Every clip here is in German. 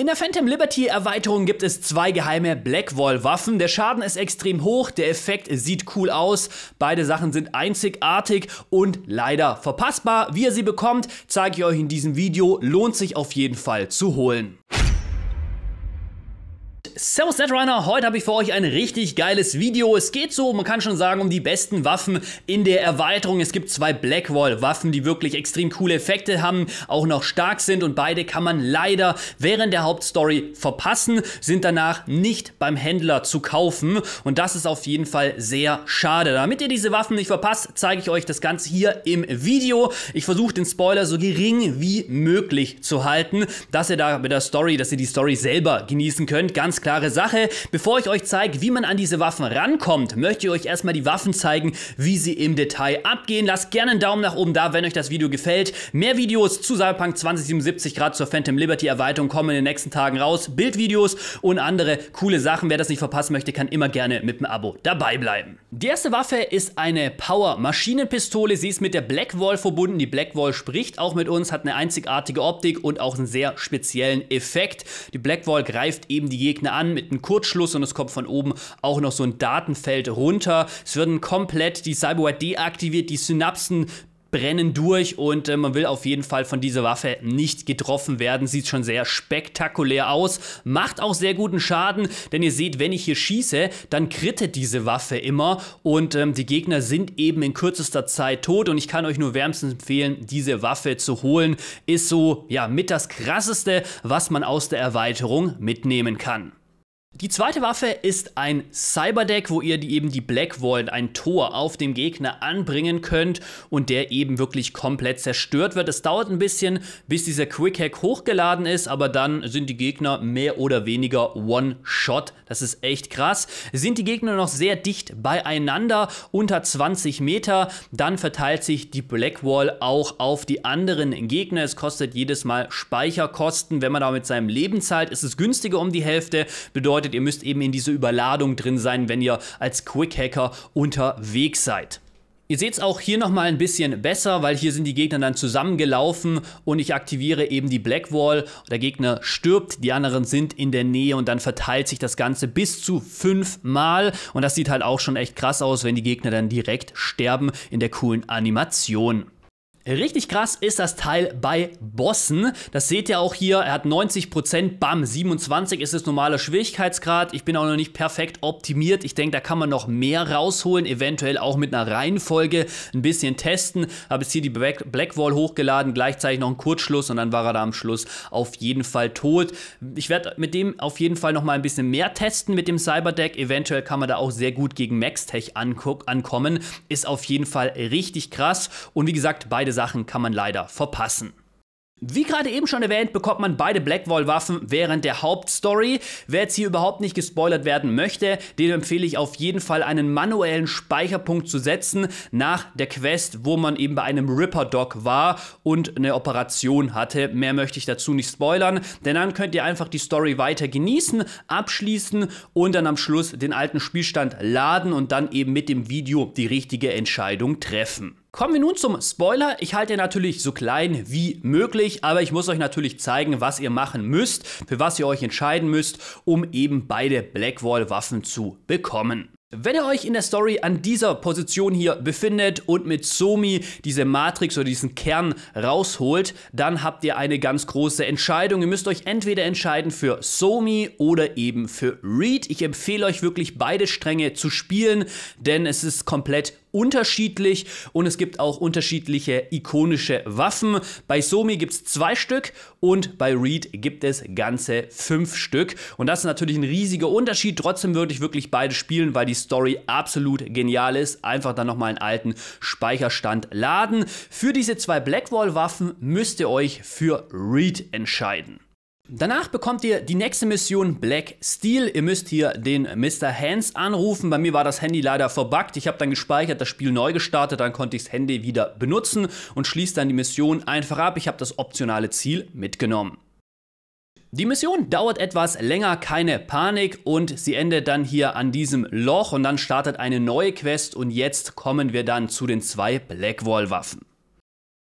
In der Phantom Liberty Erweiterung gibt es zwei geheime Blackwall Waffen. Der Schaden ist extrem hoch, der Effekt sieht cool aus. Beide Sachen sind einzigartig und leider verpassbar. Wie ihr sie bekommt, zeige ich euch in diesem Video. Lohnt sich auf jeden Fall zu holen. Servus Netrunner, heute habe ich für euch ein richtig geiles Video. Es geht so, man kann schon sagen, um die besten Waffen in der Erweiterung. Es gibt zwei Blackwall-Waffen, die wirklich extrem coole Effekte haben, auch noch stark sind und beide kann man leider während der Hauptstory verpassen, sind danach nicht beim Händler zu kaufen und das ist auf jeden Fall sehr schade. Damit ihr diese Waffen nicht verpasst, zeige ich euch das Ganze hier im Video. Ich versuche den Spoiler so gering wie möglich zu halten, dass ihr da mit der Story, dass ihr die Story selber genießen könnt. Ganz klar klare Sache. Bevor ich euch zeige, wie man an diese Waffen rankommt, möchte ich euch erstmal die Waffen zeigen, wie sie im Detail abgehen. Lasst gerne einen Daumen nach oben da, wenn euch das Video gefällt. Mehr Videos zu Cyberpunk 2077 gerade zur Phantom Liberty Erweiterung kommen in den nächsten Tagen raus. Bildvideos und andere coole Sachen. Wer das nicht verpassen möchte, kann immer gerne mit einem Abo dabei bleiben. Die erste Waffe ist eine Power Maschinenpistole. Sie ist mit der Black Wall verbunden. Die Black Wall spricht auch mit uns, hat eine einzigartige Optik und auch einen sehr speziellen Effekt. Die Black Wall greift eben die Gegner an mit einem Kurzschluss und es kommt von oben auch noch so ein Datenfeld runter. Es werden komplett die Cyberware deaktiviert, die Synapsen brennen durch und äh, man will auf jeden Fall von dieser Waffe nicht getroffen werden. Sieht schon sehr spektakulär aus, macht auch sehr guten Schaden, denn ihr seht, wenn ich hier schieße, dann krittet diese Waffe immer und ähm, die Gegner sind eben in kürzester Zeit tot und ich kann euch nur wärmstens empfehlen, diese Waffe zu holen. Ist so, ja, mit das krasseste, was man aus der Erweiterung mitnehmen kann. Die zweite Waffe ist ein Cyberdeck, wo ihr die, eben die Black Void, ein Tor, auf dem Gegner anbringen könnt und der eben wirklich komplett zerstört wird. Es dauert ein bisschen, bis dieser Quick Hack hochgeladen ist, aber dann sind die Gegner mehr oder weniger One-Shot. Das ist echt krass. Sind die Gegner noch sehr dicht beieinander, unter 20 Meter, dann verteilt sich die Black Wall auch auf die anderen Gegner. Es kostet jedes Mal Speicherkosten. Wenn man da mit seinem Leben zahlt, ist es günstiger um die Hälfte. Bedeutet bedeutet, ihr müsst eben in diese Überladung drin sein, wenn ihr als Quick-Hacker unterwegs seid. Ihr seht es auch hier nochmal ein bisschen besser, weil hier sind die Gegner dann zusammengelaufen und ich aktiviere eben die Black Wall. Der Gegner stirbt, die anderen sind in der Nähe und dann verteilt sich das Ganze bis zu fünfmal. Und das sieht halt auch schon echt krass aus, wenn die Gegner dann direkt sterben in der coolen Animation. Richtig krass ist das Teil bei Bossen. Das seht ihr auch hier. Er hat 90%, bam, 27 ist das normale Schwierigkeitsgrad. Ich bin auch noch nicht perfekt optimiert. Ich denke, da kann man noch mehr rausholen. Eventuell auch mit einer Reihenfolge ein bisschen testen. Habe jetzt hier die Blackwall hochgeladen, gleichzeitig noch einen Kurzschluss und dann war er da am Schluss auf jeden Fall tot. Ich werde mit dem auf jeden Fall noch mal ein bisschen mehr testen mit dem Cyberdeck. Eventuell kann man da auch sehr gut gegen Maxtech ankommen. Ist auf jeden Fall richtig krass. Und wie gesagt, beide Beide Sachen kann man leider verpassen. Wie gerade eben schon erwähnt, bekommt man beide Blackwall-Waffen während der Hauptstory. Wer jetzt hier überhaupt nicht gespoilert werden möchte, dem empfehle ich auf jeden Fall einen manuellen Speicherpunkt zu setzen nach der Quest, wo man eben bei einem Ripper-Doc war und eine Operation hatte. Mehr möchte ich dazu nicht spoilern, denn dann könnt ihr einfach die Story weiter genießen, abschließen und dann am Schluss den alten Spielstand laden und dann eben mit dem Video die richtige Entscheidung treffen. Kommen wir nun zum Spoiler. Ich halte ihn natürlich so klein wie möglich, aber ich muss euch natürlich zeigen, was ihr machen müsst, für was ihr euch entscheiden müsst, um eben beide Blackwall-Waffen zu bekommen. Wenn ihr euch in der Story an dieser Position hier befindet und mit Somi diese Matrix oder diesen Kern rausholt, dann habt ihr eine ganz große Entscheidung. Ihr müsst euch entweder entscheiden für Somi oder eben für Reed. Ich empfehle euch wirklich beide Stränge zu spielen, denn es ist komplett unterschiedlich und es gibt auch unterschiedliche ikonische Waffen. Bei Somi gibt es zwei Stück und bei Reed gibt es ganze fünf Stück. Und das ist natürlich ein riesiger Unterschied. Trotzdem würde ich wirklich beide spielen, weil die Story absolut genial ist. Einfach dann nochmal einen alten Speicherstand laden. Für diese zwei Blackwall-Waffen müsst ihr euch für Reed entscheiden. Danach bekommt ihr die nächste Mission Black Steel. Ihr müsst hier den Mr. Hands anrufen. Bei mir war das Handy leider verbuggt. Ich habe dann gespeichert, das Spiel neu gestartet, dann konnte ich das Handy wieder benutzen und schließe dann die Mission einfach ab. Ich habe das optionale Ziel mitgenommen. Die Mission dauert etwas länger, keine Panik und sie endet dann hier an diesem Loch und dann startet eine neue Quest und jetzt kommen wir dann zu den zwei Blackwall Waffen.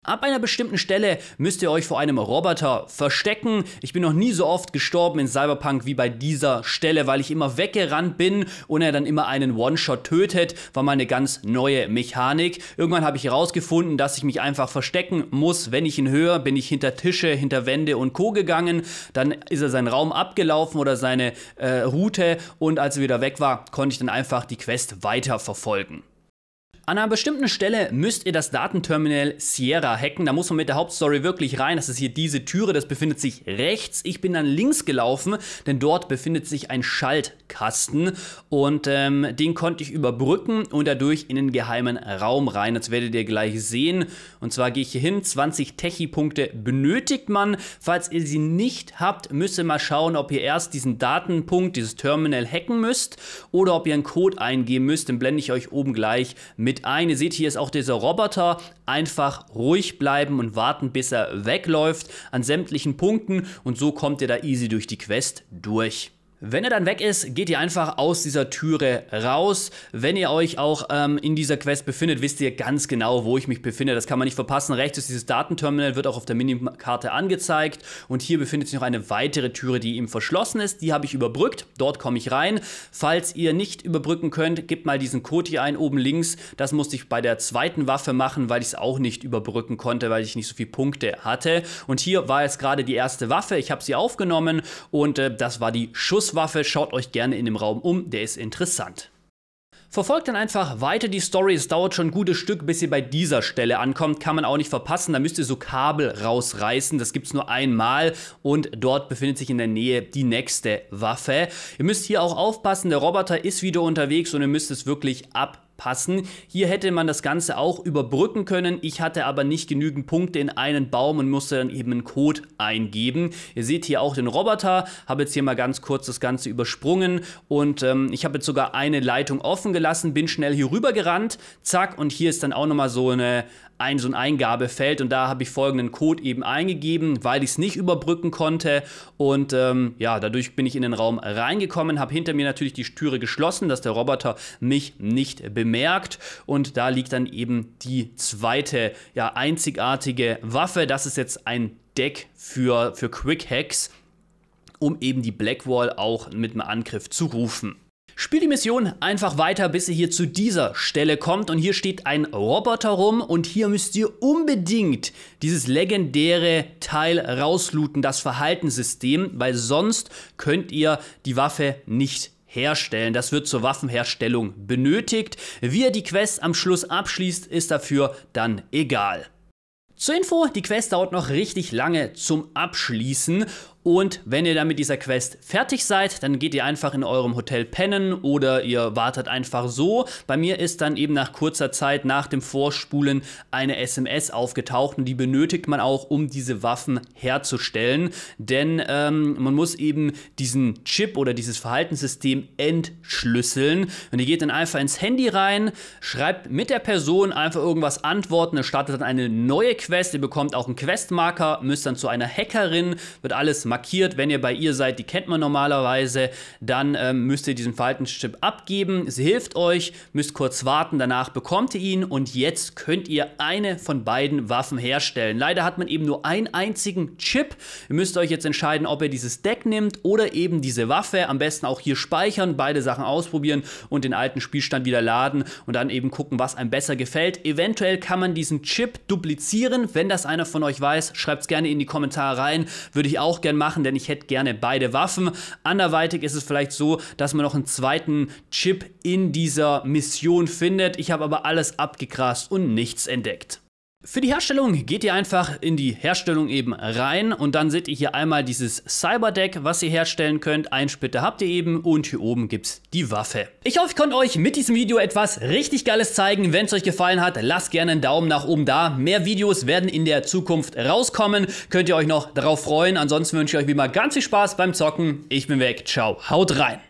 Ab einer bestimmten Stelle müsst ihr euch vor einem Roboter verstecken. Ich bin noch nie so oft gestorben in Cyberpunk wie bei dieser Stelle, weil ich immer weggerannt bin und er dann immer einen One-Shot tötet. War mal eine ganz neue Mechanik. Irgendwann habe ich herausgefunden, dass ich mich einfach verstecken muss. Wenn ich ihn höre, bin ich hinter Tische, hinter Wände und Co. gegangen. Dann ist er seinen Raum abgelaufen oder seine äh, Route und als er wieder weg war, konnte ich dann einfach die Quest weiter verfolgen. An einer bestimmten Stelle müsst ihr das Datenterminal Sierra hacken. Da muss man mit der Hauptstory wirklich rein. Das ist hier diese Türe, das befindet sich rechts. Ich bin dann links gelaufen, denn dort befindet sich ein Schaltkasten und ähm, den konnte ich überbrücken und dadurch in den geheimen Raum rein. Das werdet ihr gleich sehen. Und zwar gehe ich hier hin. 20 Techie-Punkte benötigt man. Falls ihr sie nicht habt, müsst ihr mal schauen, ob ihr erst diesen Datenpunkt, dieses Terminal hacken müsst oder ob ihr einen Code eingeben müsst. Den blende ich euch oben gleich mit mit ein. Ihr seht, hier ist auch dieser Roboter. Einfach ruhig bleiben und warten, bis er wegläuft an sämtlichen Punkten und so kommt ihr da easy durch die Quest durch. Wenn er dann weg ist, geht ihr einfach aus dieser Türe raus. Wenn ihr euch auch ähm, in dieser Quest befindet, wisst ihr ganz genau, wo ich mich befinde. Das kann man nicht verpassen. Rechts ist dieses Datenterminal, wird auch auf der Minikarte angezeigt. Und hier befindet sich noch eine weitere Türe, die ihm verschlossen ist. Die habe ich überbrückt. Dort komme ich rein. Falls ihr nicht überbrücken könnt, gebt mal diesen Code hier ein, oben links. Das musste ich bei der zweiten Waffe machen, weil ich es auch nicht überbrücken konnte, weil ich nicht so viele Punkte hatte. Und hier war jetzt gerade die erste Waffe. Ich habe sie aufgenommen und äh, das war die Schuss. Schusswaffe, schaut euch gerne in dem Raum um, der ist interessant. Verfolgt dann einfach weiter die Story. Es dauert schon ein gutes Stück, bis ihr bei dieser Stelle ankommt. Kann man auch nicht verpassen. Da müsst ihr so Kabel rausreißen. Das gibt es nur einmal. Und dort befindet sich in der Nähe die nächste Waffe. Ihr müsst hier auch aufpassen. Der Roboter ist wieder unterwegs und ihr müsst es wirklich ab passen. Hier hätte man das Ganze auch überbrücken können. Ich hatte aber nicht genügend Punkte in einen Baum und musste dann eben einen Code eingeben. Ihr seht hier auch den Roboter, habe jetzt hier mal ganz kurz das Ganze übersprungen und ähm, ich habe jetzt sogar eine Leitung offen gelassen, bin schnell hier rüber gerannt, zack und hier ist dann auch nochmal so eine ein so ein Eingabefeld und da habe ich folgenden Code eben eingegeben, weil ich es nicht überbrücken konnte und ähm, ja, dadurch bin ich in den Raum reingekommen, habe hinter mir natürlich die Türe geschlossen, dass der Roboter mich nicht bemerkt und da liegt dann eben die zweite ja einzigartige Waffe, das ist jetzt ein Deck für für Quick Hacks, um eben die Blackwall auch mit einem Angriff zu rufen. Spiel die Mission einfach weiter, bis ihr hier zu dieser Stelle kommt und hier steht ein Roboter rum und hier müsst ihr unbedingt dieses legendäre Teil rauslooten, das Verhaltenssystem, weil sonst könnt ihr die Waffe nicht herstellen. Das wird zur Waffenherstellung benötigt. Wie ihr die Quest am Schluss abschließt, ist dafür dann egal. Zur Info, die Quest dauert noch richtig lange zum Abschließen und wenn ihr dann mit dieser Quest fertig seid, dann geht ihr einfach in eurem Hotel pennen oder ihr wartet einfach so. Bei mir ist dann eben nach kurzer Zeit nach dem Vorspulen eine SMS aufgetaucht und die benötigt man auch, um diese Waffen herzustellen. Denn ähm, man muss eben diesen Chip oder dieses Verhaltenssystem entschlüsseln. Und ihr geht dann einfach ins Handy rein, schreibt mit der Person einfach irgendwas antworten, startet dann eine neue Quest. Ihr bekommt auch einen Questmarker, müsst dann zu einer Hackerin, wird alles mal markiert. Wenn ihr bei ihr seid, die kennt man normalerweise, dann ähm, müsst ihr diesen Verhaltenschip abgeben. Sie hilft euch, müsst kurz warten, danach bekommt ihr ihn und jetzt könnt ihr eine von beiden Waffen herstellen. Leider hat man eben nur einen einzigen Chip. Ihr müsst euch jetzt entscheiden, ob ihr dieses Deck nimmt oder eben diese Waffe. Am besten auch hier speichern, beide Sachen ausprobieren und den alten Spielstand wieder laden und dann eben gucken, was einem besser gefällt. Eventuell kann man diesen Chip duplizieren. Wenn das einer von euch weiß, schreibt es gerne in die Kommentare rein. Würde ich auch gerne machen machen, denn ich hätte gerne beide Waffen. Anderweitig ist es vielleicht so, dass man noch einen zweiten Chip in dieser Mission findet. Ich habe aber alles abgegrast und nichts entdeckt. Für die Herstellung geht ihr einfach in die Herstellung eben rein und dann seht ihr hier einmal dieses Cyberdeck, was ihr herstellen könnt. Ein Splitter habt ihr eben und hier oben gibt es die Waffe. Ich hoffe, ich konnte euch mit diesem Video etwas richtig Geiles zeigen. Wenn es euch gefallen hat, lasst gerne einen Daumen nach oben da. Mehr Videos werden in der Zukunft rauskommen. Könnt ihr euch noch darauf freuen. Ansonsten wünsche ich euch wie immer ganz viel Spaß beim Zocken. Ich bin weg. Ciao. Haut rein.